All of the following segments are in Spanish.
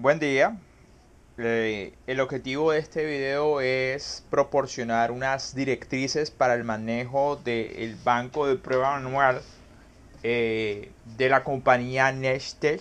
Buen día. Eh, el objetivo de este video es proporcionar unas directrices para el manejo del banco de prueba anual eh, de la compañía Nestech.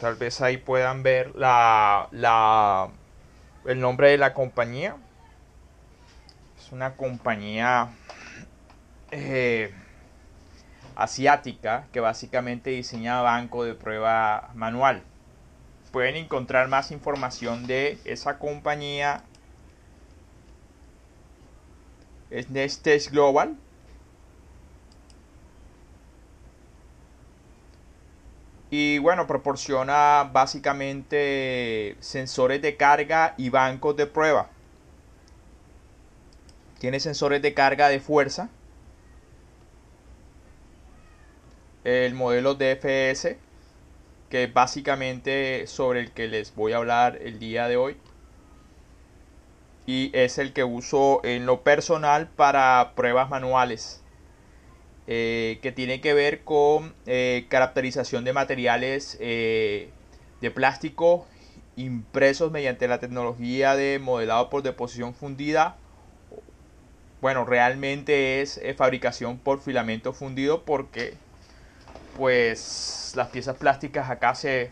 Tal vez ahí puedan ver la, el nombre de la compañía. Es una compañía... Eh, asiática que básicamente diseña banco de prueba manual. Pueden encontrar más información de esa compañía es este Nextest Global. Y bueno, proporciona básicamente sensores de carga y bancos de prueba. Tiene sensores de carga de fuerza, el modelo DFS, que es básicamente sobre el que les voy a hablar el día de hoy. Y es el que uso en lo personal para pruebas manuales, eh, que tiene que ver con eh, caracterización de materiales eh, de plástico impresos mediante la tecnología de modelado por deposición fundida. Bueno, realmente es fabricación por filamento fundido porque pues las piezas plásticas acá se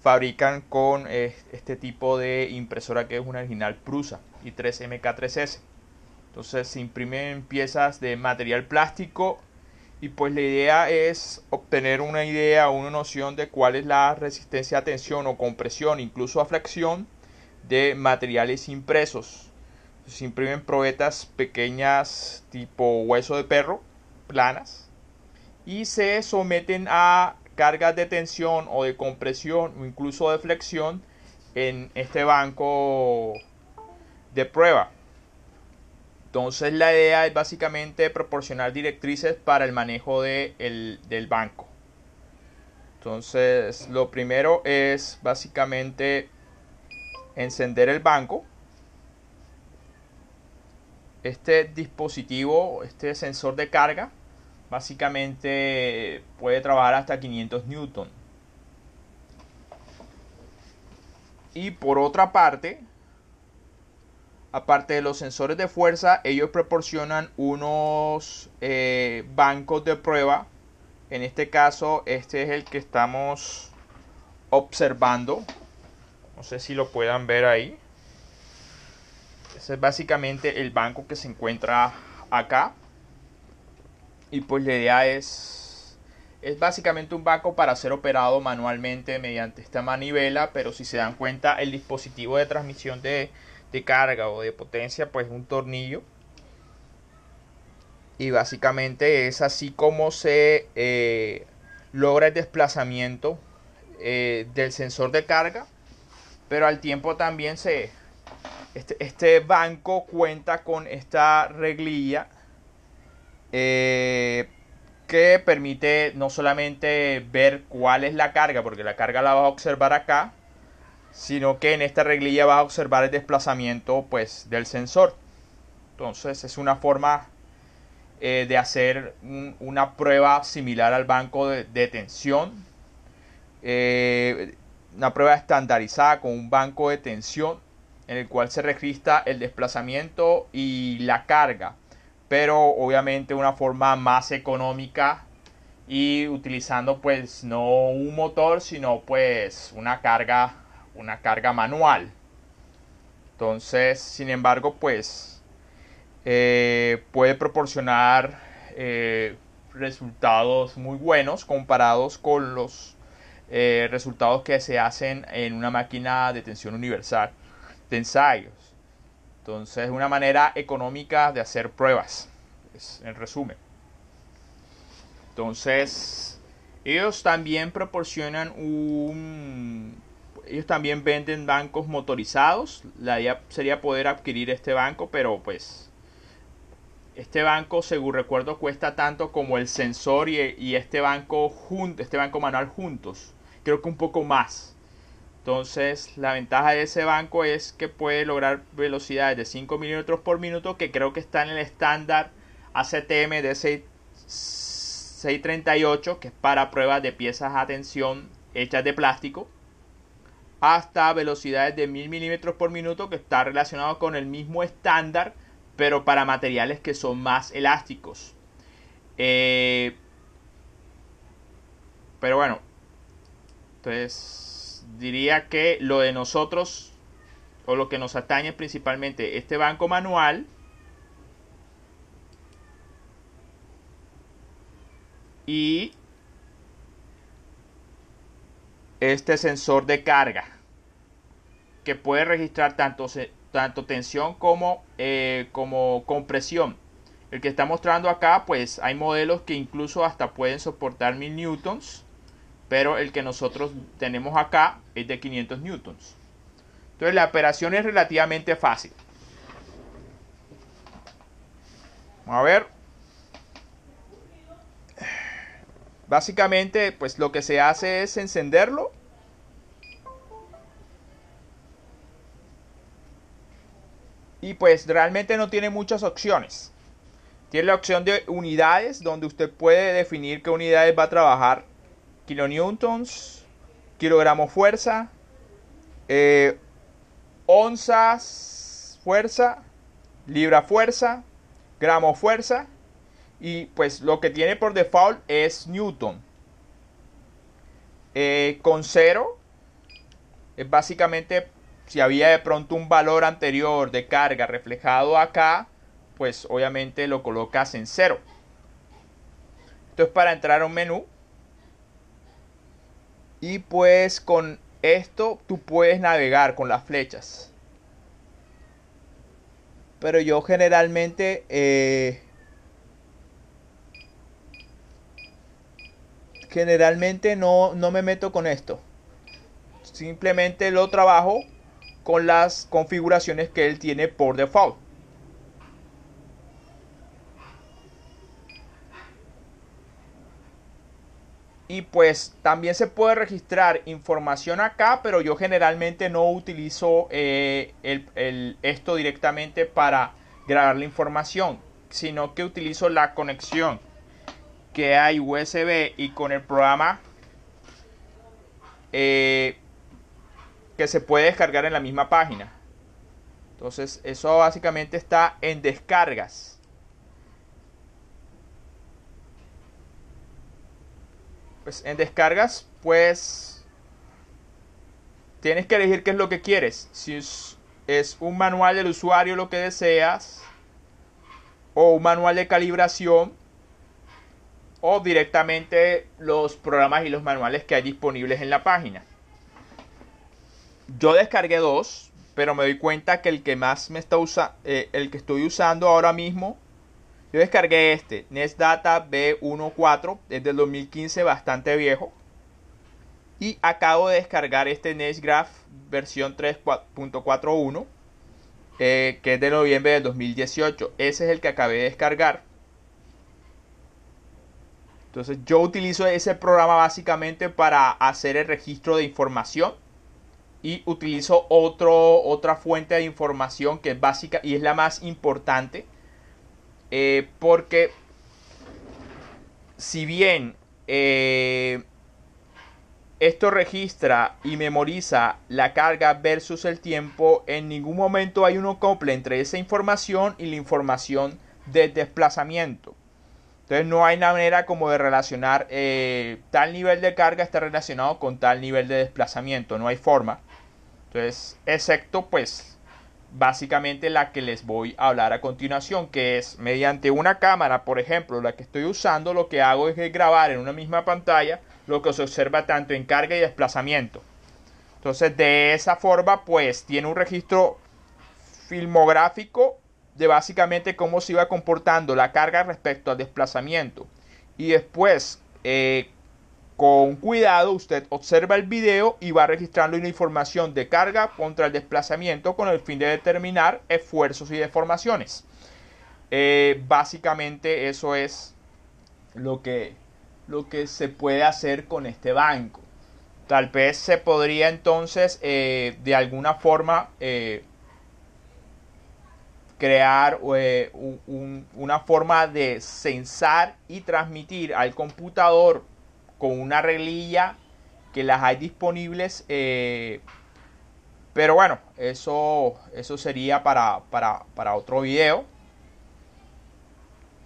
fabrican con eh, este tipo de impresora que es una original Prusa y 3MK3S. Entonces se imprimen piezas de material plástico y pues la idea es obtener una idea, una noción de cuál es la resistencia a tensión o compresión, incluso a flexión de materiales impresos. Se imprimen probetas pequeñas tipo hueso de perro, planas, y se someten a cargas de tensión o de compresión o incluso de flexión en este banco de prueba. Entonces la idea es básicamente proporcionar directrices para el manejo del banco. Entonces lo primero es básicamente encender el banco. Este dispositivo, este sensor de carga, básicamente puede trabajar hasta 500 newton. Y por otra parte, aparte de los sensores de fuerza, ellos proporcionan unos eh, bancos de prueba. En este caso, este es el que estamos observando. No sé si lo puedan ver ahí. Ese es básicamente el banco que se encuentra acá. Y pues la idea es, es básicamente un banco para ser operado manualmente mediante esta manivela, pero si se dan cuenta el dispositivo de transmisión de, carga o de potencia pues un tornillo. Y básicamente es así como se eh, logra el desplazamiento eh, del sensor de carga, pero al tiempo también se este, este, banco cuenta con esta reglilla eh, que permite no solamente ver cuál es la carga, porque la carga la vas a observar acá, sino que en esta reglilla vas a observar el desplazamiento pues, del sensor. Entonces es una forma eh, de hacer una prueba similar al banco de, tensión. Eh, una prueba estandarizada con un banco de tensión en el cual se registra el desplazamiento y la carga pero obviamente una forma más económica y utilizando pues no un motor sino pues una carga una carga manual entonces sin embargo pues eh, puede proporcionar eh, resultados muy buenos comparados con los eh, resultados que se hacen en una máquina de tensión universal de ensayos entonces, una manera económica de hacer pruebas, es, en resumen. Entonces, ellos también proporcionan un... Ellos también venden bancos motorizados. La idea sería poder adquirir este banco, pero pues... Este banco, según recuerdo, cuesta tanto como el sensor y, este banco junto, este banco manual juntos. Creo que un poco más. Entonces, la ventaja de ese banco es que puede lograr velocidades de 5 milímetros por minuto, que creo que está en el estándar ACTM de 638, que es para pruebas de piezas a tensión hechas de plástico, hasta velocidades de 1000 milímetros por minuto, que está relacionado con el mismo estándar, pero para materiales que son más elásticos. Eh, pero bueno, entonces diría que lo de nosotros, o lo que nos atañe principalmente, este banco manual, y este sensor de carga que puede registrar tanto, tanto tensión como, eh, como compresión. El que está mostrando acá, pues hay modelos que incluso hasta pueden soportar mil newtons pero el que nosotros tenemos acá es de 500 newtons. Entonces la operación es relativamente fácil. Vamos a ver. Básicamente, pues lo que se hace es encenderlo. Y pues realmente no tiene muchas opciones. Tiene la opción de unidades, donde usted puede definir qué unidades va a trabajar kilonewtons, kilogramos fuerza, eh, onzas fuerza, libra fuerza, gramos fuerza y pues lo que tiene por default es newton. Eh, con cero es básicamente si había de pronto un valor anterior de carga reflejado acá, pues obviamente lo colocas en cero. Entonces para entrar a un menú y pues con esto tú puedes navegar con las flechas. Pero yo generalmente... Eh, generalmente no, no me meto con esto. Simplemente lo trabajo con las configuraciones que él tiene por default. Y pues también se puede registrar información acá, pero yo generalmente no utilizo eh, esto directamente para grabar la información, sino que utilizo la conexión que hay USB y con el programa eh, que se puede descargar en la misma página. Entonces eso básicamente está en descargas. pues, en descargas, pues tienes que elegir qué es lo que quieres. Si es, un manual del usuario lo que deseas, o un manual de calibración, o directamente los programas y los manuales que hay disponibles en la página. Yo descargué dos, pero me doy cuenta que el que más me está usando, eh, el que estoy usando ahora mismo yo descargué este, data B14, es del 2015, bastante viejo. Y acabo de descargar este graph versión 3.41, eh, que es de noviembre del 2018. Ese es el que acabé de descargar. Entonces yo utilizo ese programa básicamente para hacer el registro de información y utilizo otro, otra fuente de información que es básica y es la más importante eh, porque si bien eh, esto registra y memoriza la carga versus el tiempo, en ningún momento hay un acople entre esa información y la información de desplazamiento. Entonces no hay una manera como de relacionar eh, tal nivel de carga está relacionado con tal nivel de desplazamiento, no hay forma. Entonces, excepto pues básicamente la que les voy a hablar a continuación, que es mediante una cámara, por ejemplo, la que estoy usando, lo que hago es grabar en una misma pantalla lo que se observa tanto en carga y desplazamiento. Entonces, de esa forma, pues tiene un registro filmográfico de básicamente cómo se iba comportando la carga respecto al desplazamiento. Y después, eh, con cuidado usted observa el video y va registrando una información de carga contra el desplazamiento con el fin de determinar esfuerzos y deformaciones. Eh, básicamente eso es lo que, lo que se puede hacer con este banco. Tal vez se podría entonces eh, de alguna forma eh, crear una forma de censar y transmitir al computador con una reglilla que las hay disponibles. Eh, pero bueno, eso, eso sería para, para, para otro video.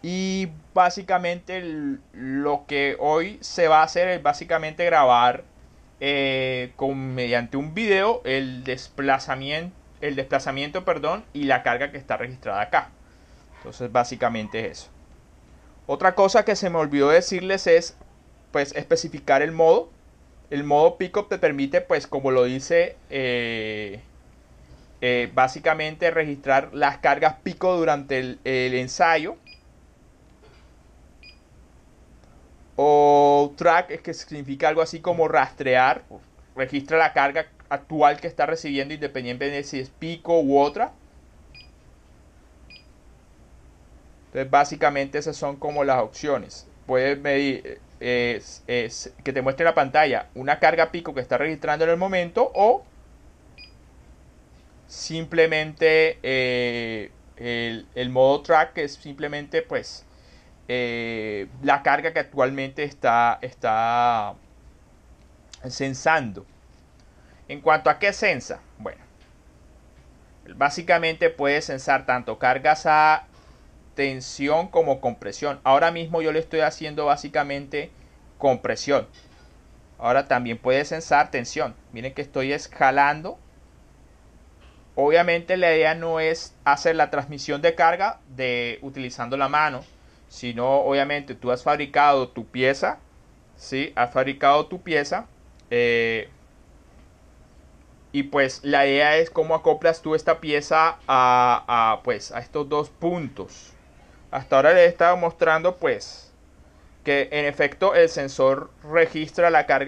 Y básicamente lo que hoy se va a hacer es básicamente grabar eh, con, mediante un video el desplazamiento, el desplazamiento perdón, y la carga que está registrada acá. Entonces básicamente es eso. Otra cosa que se me olvidó decirles es pues especificar el modo. El modo pico te permite, pues como lo dice, eh, eh, básicamente registrar las cargas pico durante el, ensayo. O track, es que significa algo así como rastrear. Registra la carga actual que está recibiendo independientemente de si es pico u otra. Entonces básicamente esas son como las opciones puedes medir eh, es, que te muestre la pantalla una carga pico que está registrando en el momento o simplemente eh, el, modo track que es simplemente pues eh, la carga que actualmente está, está censando En cuanto a qué censa, bueno, básicamente puede censar tanto cargas a tensión como compresión. Ahora mismo yo le estoy haciendo básicamente compresión. Ahora también puede sensar tensión. Miren que estoy escalando. Obviamente la idea no es hacer la transmisión de carga de utilizando la mano, sino obviamente tú has fabricado tu pieza, ¿sí? Has fabricado tu pieza eh, y pues la idea es cómo acoplas tú esta pieza a, pues, a estos dos puntos, hasta ahora les he estado mostrando pues que en efecto el sensor registra la carga